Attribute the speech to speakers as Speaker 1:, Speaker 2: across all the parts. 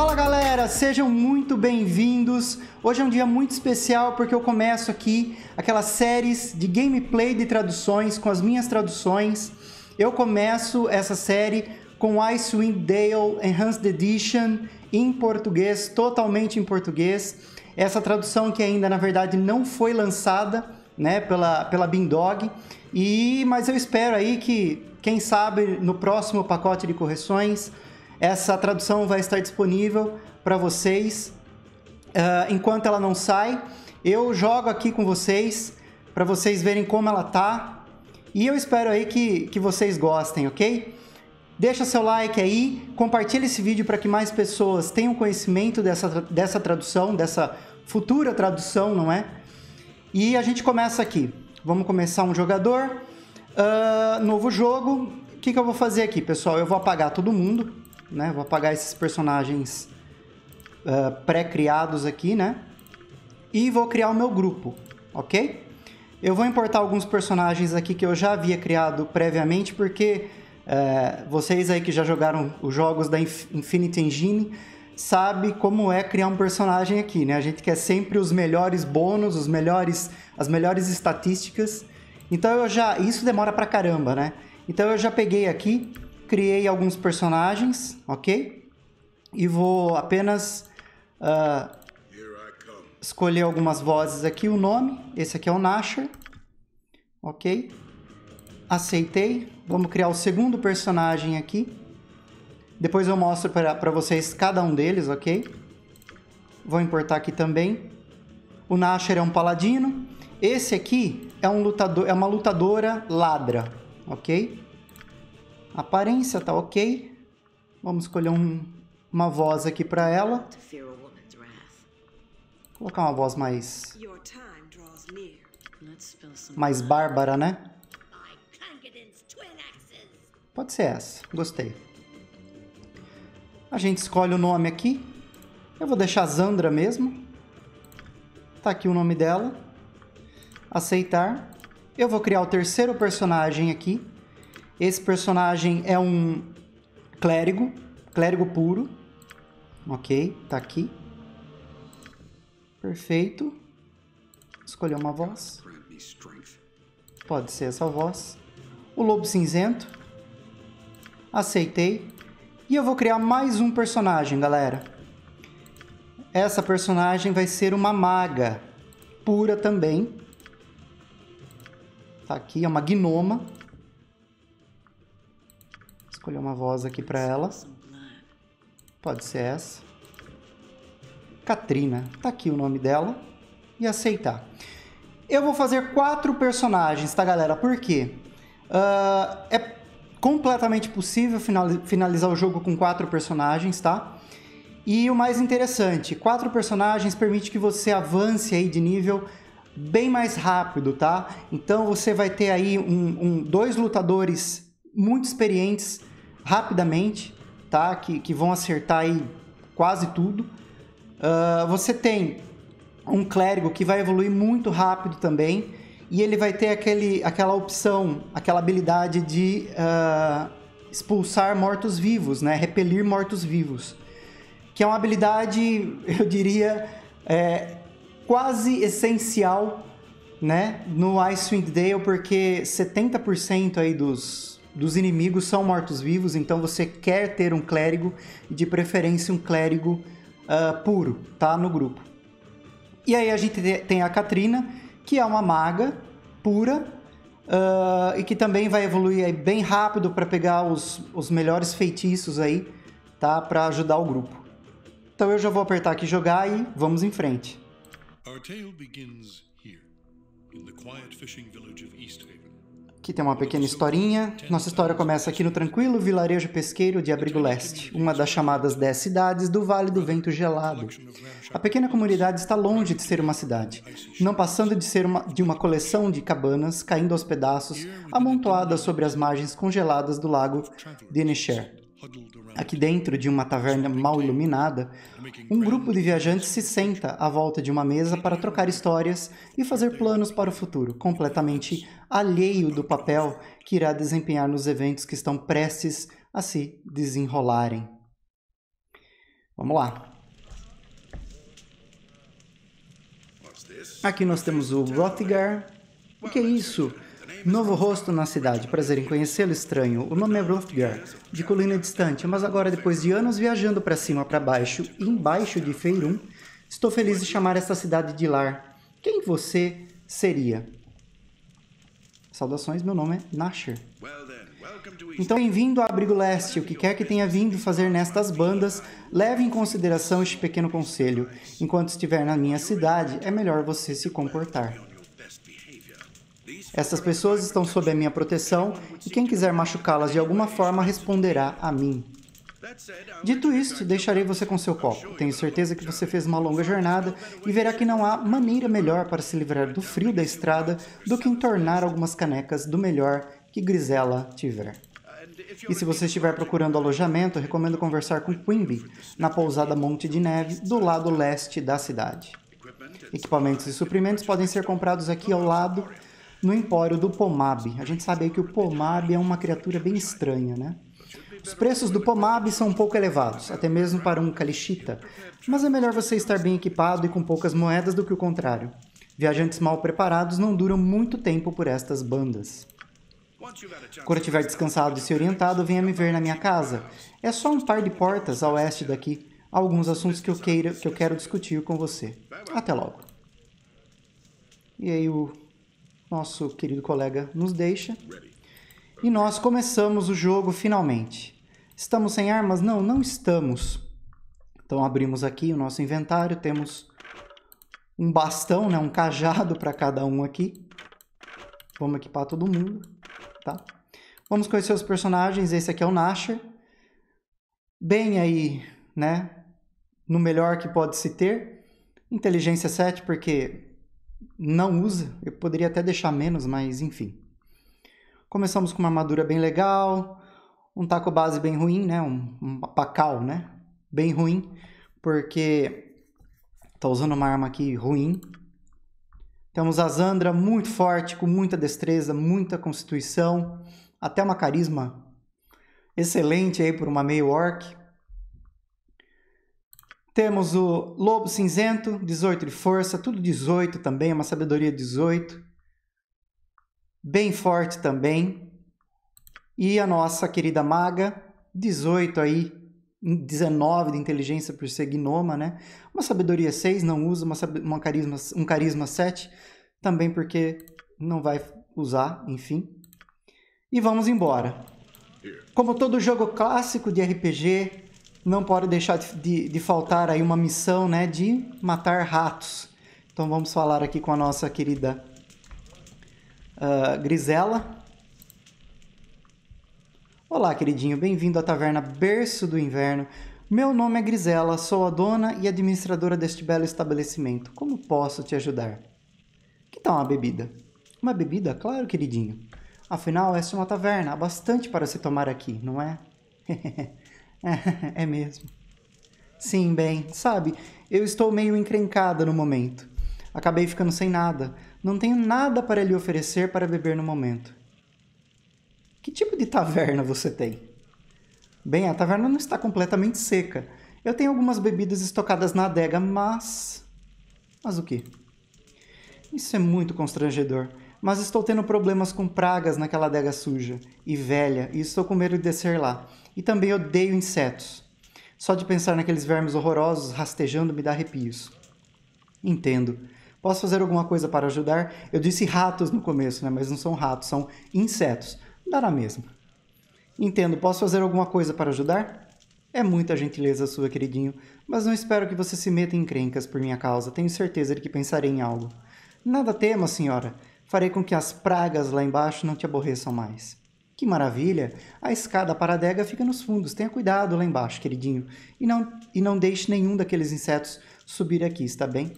Speaker 1: Fala galera, sejam muito bem-vindos. Hoje é um dia muito especial porque eu começo aqui aquelas séries de gameplay de traduções com as minhas traduções. Eu começo essa série com Icewind Dale Enhanced Edition em português, totalmente em português. Essa tradução que ainda na verdade não foi lançada, né, pela pela Bindog. E mas eu espero aí que quem sabe no próximo pacote de correções essa tradução vai estar disponível para vocês uh, enquanto ela não sai. Eu jogo aqui com vocês para vocês verem como ela tá. E eu espero aí que, que vocês gostem, ok? Deixa seu like aí, compartilha esse vídeo para que mais pessoas tenham conhecimento dessa, dessa tradução, dessa futura tradução, não é? E a gente começa aqui. Vamos começar um jogador, uh, novo jogo. O que, que eu vou fazer aqui, pessoal? Eu vou apagar todo mundo né? Vou apagar esses personagens uh, pré-criados aqui, né? E vou criar o meu grupo, ok? Eu vou importar alguns personagens aqui que eu já havia criado previamente, porque uh, vocês aí que já jogaram os jogos da Infinity Engine sabe como é criar um personagem aqui, né? A gente quer sempre os melhores bônus, os melhores, as melhores estatísticas. Então eu já, isso demora pra caramba, né? Então eu já peguei aqui criei alguns personagens, ok? E vou apenas uh, escolher algumas vozes aqui, o nome. Esse aqui é o Nasher, ok? Aceitei. Vamos criar o segundo personagem aqui. Depois eu mostro para vocês cada um deles, ok? Vou importar aqui também. O Nasher é um paladino. Esse aqui é, um lutador, é uma lutadora ladra, ok? aparência tá ok. Vamos escolher um, uma voz aqui para ela. colocar uma voz mais mais bárbara, né? Pode ser essa. Gostei. A gente escolhe o nome aqui. Eu vou deixar Zandra mesmo. Tá aqui o nome dela. Aceitar. Eu vou criar o terceiro personagem aqui. Esse personagem é um clérigo, clérigo puro. Ok, tá aqui. Perfeito. Escolheu uma voz. Pode ser essa voz. O lobo cinzento. Aceitei. E eu vou criar mais um personagem, galera. Essa personagem vai ser uma maga. Pura também. Tá aqui, é uma gnoma escolher uma voz aqui para elas. Pode ser essa. Katrina, tá aqui o nome dela. E aceitar. Eu vou fazer quatro personagens, tá, galera? Por quê? Uh, é completamente possível finalizar o jogo com quatro personagens, tá? E o mais interessante, quatro personagens permite que você avance aí de nível bem mais rápido, tá? Então você vai ter aí um, um dois lutadores muito experientes rapidamente, tá? Que, que vão acertar aí quase tudo. Uh, você tem um clérigo que vai evoluir muito rápido também e ele vai ter aquele, aquela opção, aquela habilidade de uh, expulsar mortos-vivos, né? Repelir mortos-vivos, que é uma habilidade, eu diria, é, quase essencial, né? No Icewind Dale, porque 70% aí dos dos inimigos são mortos-vivos, então você quer ter um clérigo, de preferência um clérigo uh, puro, tá? No grupo. E aí a gente tem a Katrina, que é uma maga pura uh, e que também vai evoluir bem rápido para pegar os, os melhores feitiços aí, tá? Para ajudar o grupo. Então eu já vou apertar aqui jogar e vamos em frente. Our tale begins here, in the quiet fishing village of East Haven que tem uma pequena historinha. Nossa história começa aqui no tranquilo vilarejo pesqueiro de Abrigo Leste, uma das chamadas dez cidades do Vale do Vento Gelado. A pequena comunidade está longe de ser uma cidade, não passando de ser uma, de uma coleção de cabanas caindo aos pedaços, amontoadas sobre as margens congeladas do lago de Aqui dentro de uma taverna mal iluminada, um grupo de viajantes se senta à volta de uma mesa para trocar histórias e fazer planos para o futuro, completamente alheio do papel que irá desempenhar nos eventos que estão prestes a se desenrolarem. Vamos lá. Aqui nós temos o Rothgar. O que é isso? Novo rosto na cidade, prazer em conhecê-lo estranho. O nome é Rothgar, de colina distante, mas agora, depois de anos viajando para cima, para baixo e embaixo de Feirum, estou feliz de chamar esta cidade de lar. Quem você seria? Saudações, meu nome é Nasher. Então, bem-vindo a Abrigo Leste. O que quer que tenha vindo fazer nestas bandas, leve em consideração este pequeno conselho. Enquanto estiver na minha cidade, é melhor você se comportar. Essas pessoas estão sob a minha proteção e quem quiser machucá-las de alguma forma responderá a mim. Dito isso, deixarei você com seu copo. Tenho certeza que você fez uma longa jornada e verá que não há maneira melhor para se livrar do frio da estrada do que entornar algumas canecas do melhor que Grisela tiver. E se você estiver procurando alojamento, recomendo conversar com Quimby, na pousada Monte de Neve, do lado leste da cidade. Equipamentos e suprimentos podem ser comprados aqui ao lado no empório do Pomab. A gente sabe aí que o Pomab é uma criatura bem estranha, né? Os preços do Pomab são um pouco elevados, até mesmo para um Kalishita. mas é melhor você estar bem equipado e com poucas moedas do que o contrário. Viajantes mal preparados não duram muito tempo por estas bandas. Quando estiver descansado e se orientado, venha me ver na minha casa. É só um par de portas a oeste daqui. Há alguns assuntos que eu queira, que eu quero discutir com você. Até logo. E aí o nosso querido colega nos deixa. E nós começamos o jogo finalmente. Estamos sem armas? Não, não estamos. Então abrimos aqui o nosso inventário, temos um bastão, né, um cajado para cada um aqui. Vamos equipar todo mundo, tá? Vamos conhecer os personagens, esse aqui é o Nasher. Bem aí, né, no melhor que pode se ter. Inteligência 7, porque não usa. Eu poderia até deixar menos, mas enfim. Começamos com uma armadura bem legal, um taco base bem ruim, né? Um, um pacal, né? Bem ruim, porque tá usando uma arma aqui ruim. Temos a Zandra muito forte, com muita destreza, muita constituição, até uma carisma excelente aí por uma meio orc. Temos o Lobo Cinzento, 18 de força, tudo 18 também, é uma sabedoria 18. Bem forte também. E a nossa querida maga, 18 aí, 19 de inteligência por ser gnoma, né? Uma sabedoria 6, não usa, uma, uma carisma, um carisma 7, também porque não vai usar, enfim. E vamos embora. Como todo jogo clássico de RPG, não pode deixar de, de faltar aí uma missão né, de matar ratos. Então vamos falar aqui com a nossa querida uh, Grisela. Olá, queridinho, bem-vindo à taverna Berço do Inverno. Meu nome é Grisela, sou a dona e administradora deste belo estabelecimento. Como posso te ajudar? Que tal uma bebida? Uma bebida? Claro, queridinho. Afinal, esta é uma taverna, há bastante para se tomar aqui, não é? É, é mesmo. Sim, bem, sabe, eu estou meio encrencada no momento. Acabei ficando sem nada. Não tenho nada para lhe oferecer para beber no momento. Que tipo de taverna você tem? Bem, a taverna não está completamente seca. Eu tenho algumas bebidas estocadas na adega, mas. Mas o quê? Isso é muito constrangedor. Mas estou tendo problemas com pragas naquela adega suja e velha e estou com medo de descer lá. E também odeio insetos. Só de pensar naqueles vermes horrorosos rastejando me dá arrepios. Entendo. Posso fazer alguma coisa para ajudar? Eu disse ratos no começo, né? Mas não são ratos, são insetos. Dá na mesma. Entendo. Posso fazer alguma coisa para ajudar? É muita gentileza sua, queridinho, mas não espero que você se meta em crencas por minha causa. Tenho certeza de que pensarei em algo. Nada tema, senhora. Farei com que as pragas lá embaixo não te aborreçam mais. Que maravilha! A escada para a adega fica nos fundos. Tenha cuidado lá embaixo, queridinho. E não, e não deixe nenhum daqueles insetos subir aqui, está bem?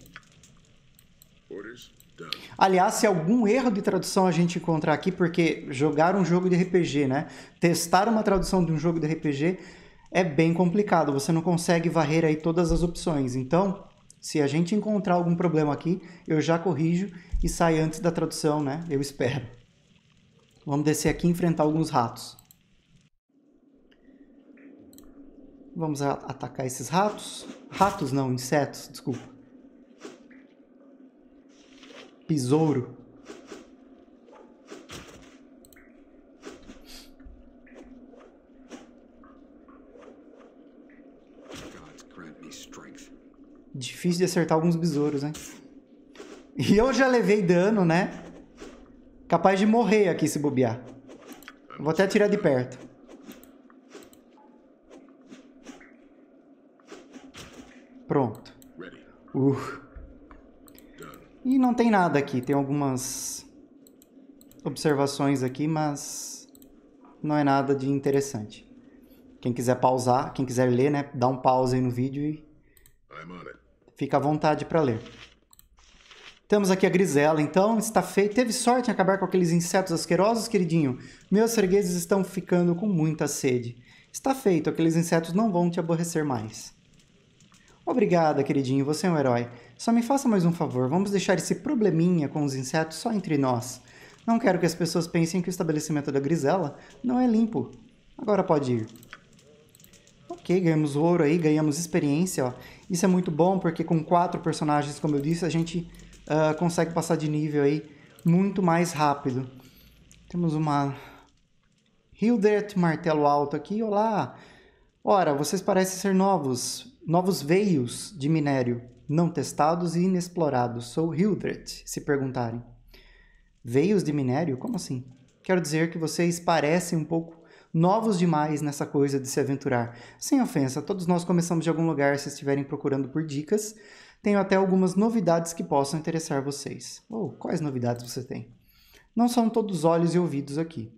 Speaker 1: Aliás, se algum erro de tradução a gente encontrar aqui, porque jogar um jogo de RPG, né? Testar uma tradução de um jogo de RPG é bem complicado. Você não consegue varrer aí todas as opções. Então, se a gente encontrar algum problema aqui, eu já corrijo e sai antes da tradução, né? Eu espero. Vamos descer aqui e enfrentar alguns ratos. Vamos atacar esses ratos. Ratos não, insetos, desculpa. Besouro. Difícil de acertar alguns besouros, hein? E eu já levei dano, né? Capaz de morrer aqui se bobear. Vou até tirar de perto. Pronto. Uh. E não tem nada aqui. Tem algumas observações aqui, mas não é nada de interessante. Quem quiser pausar, quem quiser ler, né, dá um pause aí no vídeo e fica à vontade para ler. Temos aqui a Grisela, então, está feito. Teve sorte em acabar com aqueles insetos asquerosos, queridinho? Meus fregueses estão ficando com muita sede. Está feito, aqueles insetos não vão te aborrecer mais. Obrigada, queridinho, você é um herói. Só me faça mais um favor, vamos deixar esse probleminha com os insetos só entre nós. Não quero que as pessoas pensem que o estabelecimento da Grisela não é limpo. Agora pode ir. Ok, ganhamos ouro aí, ganhamos experiência, ó. Isso é muito bom porque com quatro personagens, como eu disse, a gente uh, consegue passar de nível aí muito mais rápido. Temos uma Hildred, martelo alto aqui. Olá! Ora, vocês parecem ser novos, novos veios de minério, não testados e inexplorados. Sou Hildred, se perguntarem. Veios de minério? Como assim? Quero dizer que vocês parecem um pouco novos demais nessa coisa de se aventurar. Sem ofensa, todos nós começamos de algum lugar se estiverem procurando por dicas. Tenho até algumas novidades que possam interessar vocês. Ou oh, quais novidades você tem? Não são todos olhos e ouvidos aqui.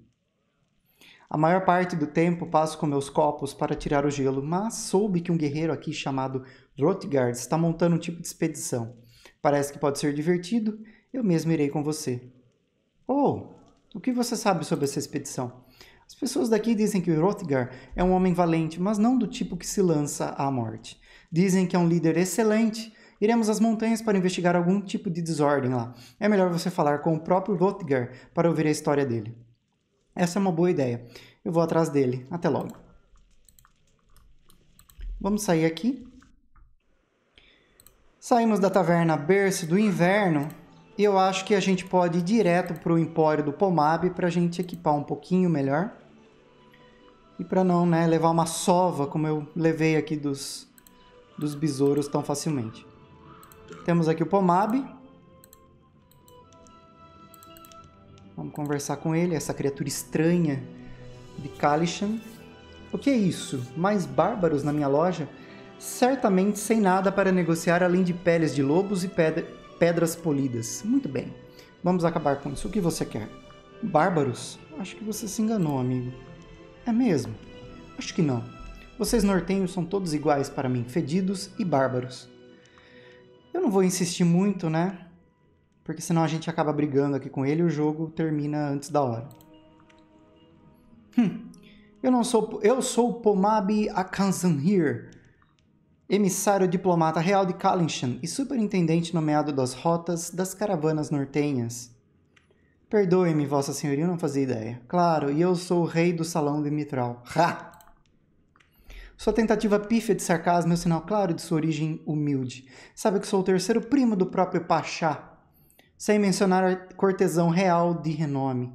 Speaker 1: A maior parte do tempo passo com meus copos para tirar o gelo, mas soube que um guerreiro aqui chamado Rotgard está montando um tipo de expedição. Parece que pode ser divertido, eu mesmo irei com você. Ou, oh, o que você sabe sobre essa expedição? As pessoas daqui dizem que Hrothgar é um homem valente, mas não do tipo que se lança à morte. Dizem que é um líder excelente, Iremos às montanhas para investigar algum tipo de desordem lá. É melhor você falar com o próprio Lotgar para ouvir a história dele. Essa é uma boa ideia. Eu vou atrás dele. Até logo. Vamos sair aqui. Saímos da taverna Berço do Inverno e eu acho que a gente pode ir direto para o Empório do Pomab para a gente equipar um pouquinho melhor. E para não né, levar uma sova como eu levei aqui dos, dos besouros tão facilmente. Temos aqui o Pomab. Vamos conversar com ele, essa criatura estranha de Kalishan. O que é isso? Mais bárbaros na minha loja? Certamente sem nada para negociar além de peles de lobos e pedra, pedras polidas. Muito bem, vamos acabar com isso. O que você quer? Bárbaros? Acho que você se enganou, amigo. É mesmo? Acho que não. Vocês nortenhos são todos iguais para mim, fedidos e bárbaros. Eu não vou insistir muito, né? Porque senão a gente acaba brigando aqui com ele e o jogo termina antes da hora. Hum. Eu não sou. Eu sou Pomabi Akansanir, emissário diplomata real de Kalinshan e superintendente nomeado das rotas das caravanas nortenhas. Perdoe-me, Vossa Senhoria, eu não fazia ideia. Claro, e eu sou o rei do salão de Mitral. Ha! Sua tentativa pífia de sarcasmo é um sinal claro de sua origem humilde. Sabe que sou o terceiro primo do próprio Pachá, sem mencionar a cortesão real de renome.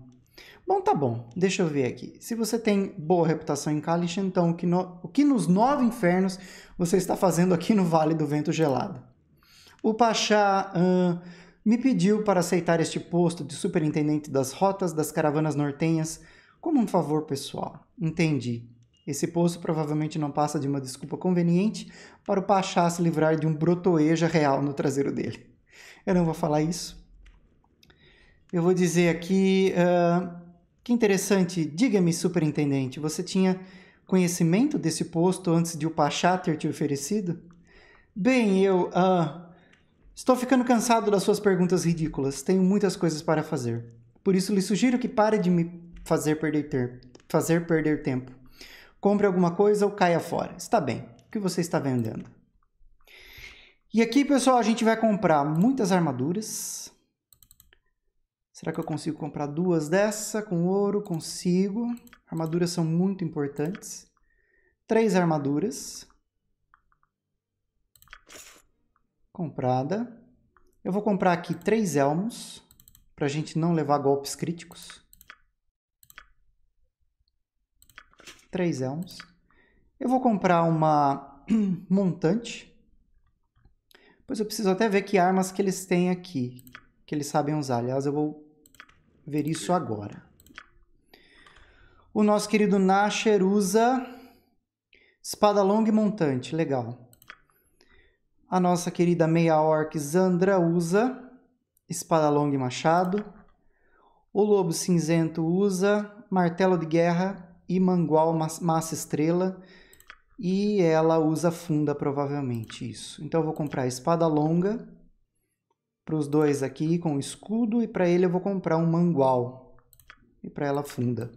Speaker 1: Bom, tá bom, deixa eu ver aqui. Se você tem boa reputação em Kalish, então o que, no... o que nos nove infernos você está fazendo aqui no Vale do Vento Gelado? O Pachá uh, me pediu para aceitar este posto de superintendente das rotas das caravanas nortenhas como um favor pessoal. Entendi. Esse posto provavelmente não passa de uma desculpa conveniente para o Pachá se livrar de um brotoeja real no traseiro dele. Eu não vou falar isso. Eu vou dizer aqui uh, que interessante. Diga-me, superintendente, você tinha conhecimento desse posto antes de o Pachá ter te oferecido? Bem, eu. Uh, estou ficando cansado das suas perguntas ridículas. Tenho muitas coisas para fazer. Por isso lhe sugiro que pare de me fazer perder, ter fazer perder tempo compre alguma coisa ou caia fora. Está bem. O que você está vendendo? E aqui, pessoal, a gente vai comprar muitas armaduras. Será que eu consigo comprar duas dessa com ouro? Consigo. Armaduras são muito importantes. Três armaduras. Comprada. Eu vou comprar aqui três elmos, para a gente não levar golpes críticos. 3 elmos. Eu vou comprar uma montante. Pois eu preciso até ver que armas que eles têm aqui, que eles sabem usar. Aliás, eu vou ver isso agora. O nosso querido Nasher usa espada longa e montante, legal. A nossa querida meia orc Zandra usa espada longa e machado. O lobo cinzento usa martelo de guerra Imangual Massa Estrela e ela usa funda provavelmente isso. Então eu vou comprar a espada longa para os dois aqui com escudo e para ele eu vou comprar um mangual e para ela funda.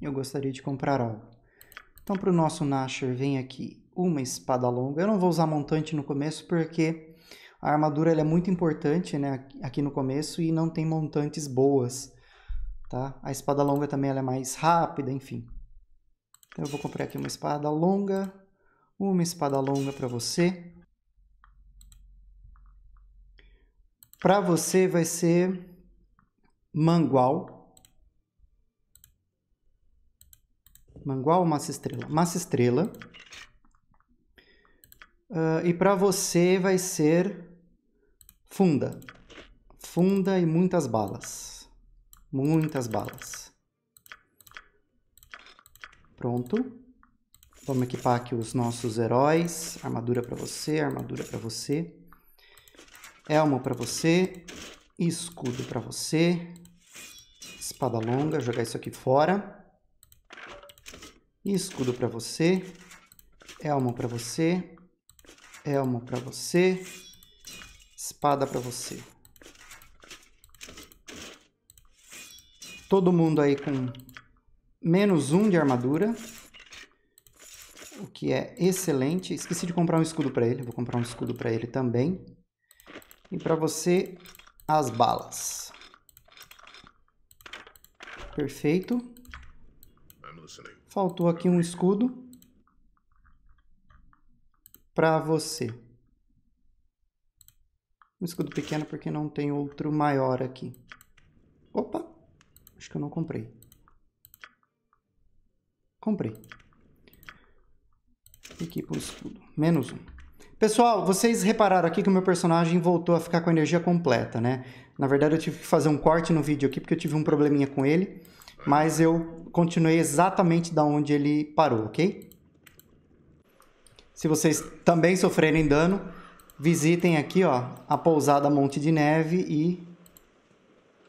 Speaker 1: Eu gostaria de comprar algo. Então para o nosso Nasher vem aqui uma espada longa. Eu não vou usar montante no começo porque a armadura é muito importante né, aqui no começo e não tem montantes boas. Tá? A espada longa também ela é mais rápida, enfim. Então, eu vou comprar aqui uma espada longa, uma espada longa para você. Para você vai ser mangual. Mangual ou massa estrela? Massa estrela. Uh, e para você vai ser funda. Funda e muitas balas. Muitas balas. Pronto. Vamos equipar aqui os nossos heróis. Armadura para você, armadura para você. Elmo para você. Escudo para você. Espada longa, jogar isso aqui fora. Escudo para você. Elmo para você. Elmo para você. Espada para você. Todo mundo aí com menos um de armadura. O que é excelente. Esqueci de comprar um escudo para ele. Vou comprar um escudo para ele também. E para você, as balas. Perfeito. Faltou aqui um escudo. Para você. Um escudo pequeno porque não tem outro maior aqui. Opa! Acho que eu não comprei. Comprei. Equipa o escudo. Menos um. Pessoal, vocês repararam aqui que o meu personagem voltou a ficar com a energia completa, né? Na verdade, eu tive que fazer um corte no vídeo aqui, porque eu tive um probleminha com ele. Mas eu continuei exatamente da onde ele parou, ok? Se vocês também sofrerem dano, visitem aqui, ó, a pousada Monte de Neve e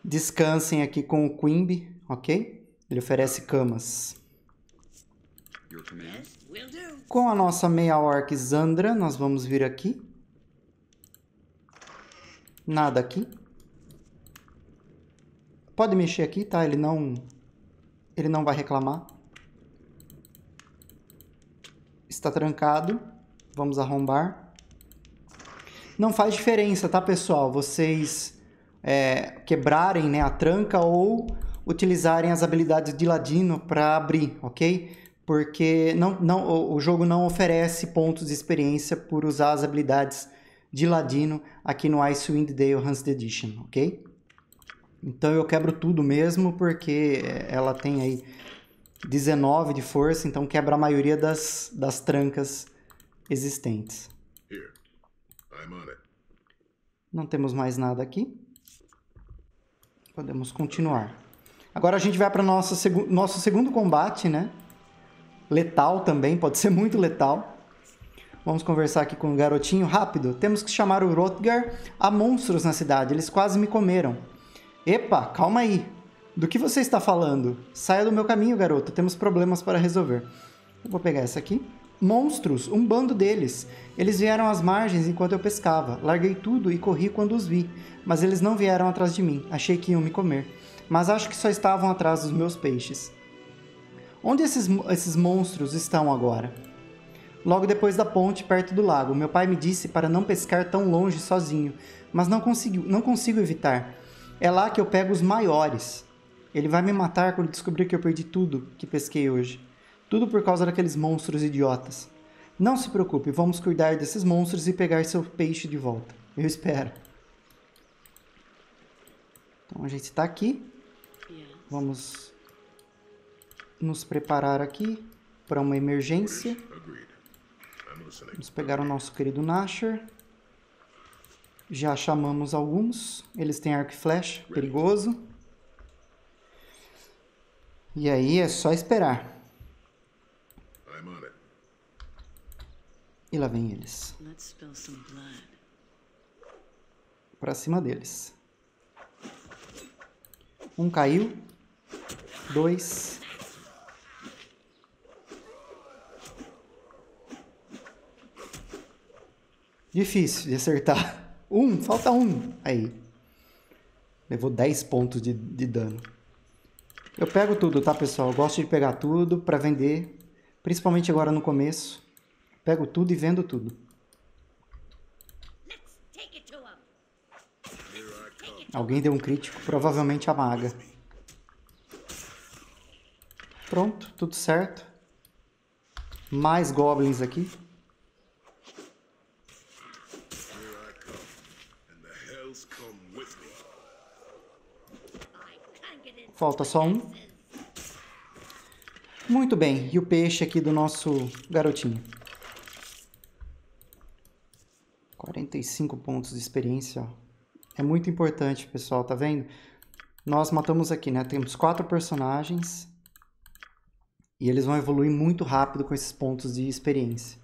Speaker 1: descansem aqui com o Quimby, ok? Ele oferece camas. Com a nossa meia orc Zandra, nós vamos vir aqui. Nada aqui. Pode mexer aqui, tá? Ele não ele não vai reclamar. Está trancado. Vamos arrombar. Não faz diferença, tá, pessoal? Vocês é, quebrarem né, a tranca ou utilizarem as habilidades de ladino para abrir, ok? Porque não, não, o jogo não oferece pontos de experiência por usar as habilidades de ladino aqui no Icewind Dale Hans Edition, ok? Então eu quebro tudo mesmo porque ela tem aí 19 de força, então quebra a maioria das, das trancas existentes. Não temos mais nada aqui. Podemos continuar. Agora a gente vai para o seg nosso segundo combate, né? Letal também, pode ser muito letal. Vamos conversar aqui com o garotinho rápido. Temos que chamar o Rotgar. Há monstros na cidade, eles quase me comeram. Epa, calma aí. Do que você está falando? Saia do meu caminho, garoto. Temos problemas para resolver. Eu vou pegar essa aqui. Monstros, um bando deles. Eles vieram às margens enquanto eu pescava. Larguei tudo e corri quando os vi, mas eles não vieram atrás de mim. Achei que iam me comer, mas acho que só estavam atrás dos meus peixes. Onde esses, esses monstros estão agora? Logo depois da ponte, perto do lago, meu pai me disse para não pescar tão longe sozinho, mas não, não consigo evitar. É lá que eu pego os maiores. Ele vai me matar quando descobrir que eu perdi tudo que pesquei hoje. Tudo por causa daqueles monstros idiotas. Não se preocupe, vamos cuidar desses monstros e pegar seu peixe de volta. Eu espero. Então a gente está aqui. Vamos nos preparar aqui para uma emergência. Vamos pegar o nosso querido Nasher. Já chamamos alguns. Eles têm arco e flecha, perigoso. E aí é só esperar. I'm on it. E lá vem eles. Pra cima deles. Um caiu. Dois. Difícil de acertar. Um, falta um. Aí. Levou 10 pontos de, de dano. Eu pego tudo, tá, pessoal? Eu gosto de pegar tudo para vender Principalmente agora no começo. Pego tudo e vendo tudo. Alguém deu um crítico, provavelmente a maga. Pronto, tudo certo. Mais goblins aqui. Falta só um. Muito bem, e o peixe aqui do nosso garotinho. 45 pontos de experiência, ó. É muito importante, pessoal, tá vendo? Nós matamos aqui, né? Temos quatro personagens e eles vão evoluir muito rápido com esses pontos de experiência.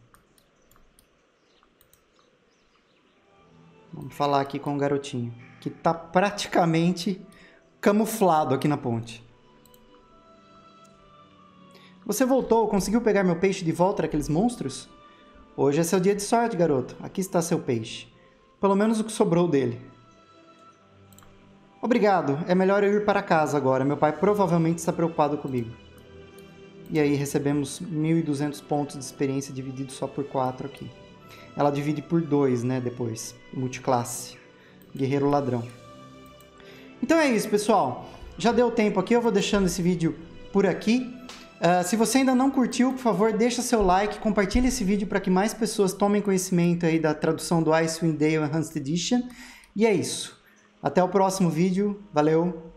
Speaker 1: Vamos falar aqui com o garotinho, que tá praticamente camuflado aqui na ponte. Você voltou, conseguiu pegar meu peixe de volta daqueles monstros? Hoje é seu dia de sorte, garoto. Aqui está seu peixe. Pelo menos o que sobrou dele. Obrigado, é melhor eu ir para casa agora. Meu pai provavelmente está preocupado comigo. E aí recebemos 1.200 pontos de experiência dividido só por 4 aqui. Ela divide por 2, né, depois. Multiclasse. Guerreiro Ladrão. Então é isso, pessoal. Já deu tempo aqui, eu vou deixando esse vídeo por aqui. Ah, se você ainda não curtiu, por favor, deixa seu like, compartilhe esse vídeo para que mais pessoas tomem conhecimento aí da tradução do Icewind Dale Enhanced Edition. E é isso. Até o próximo vídeo. Valeu!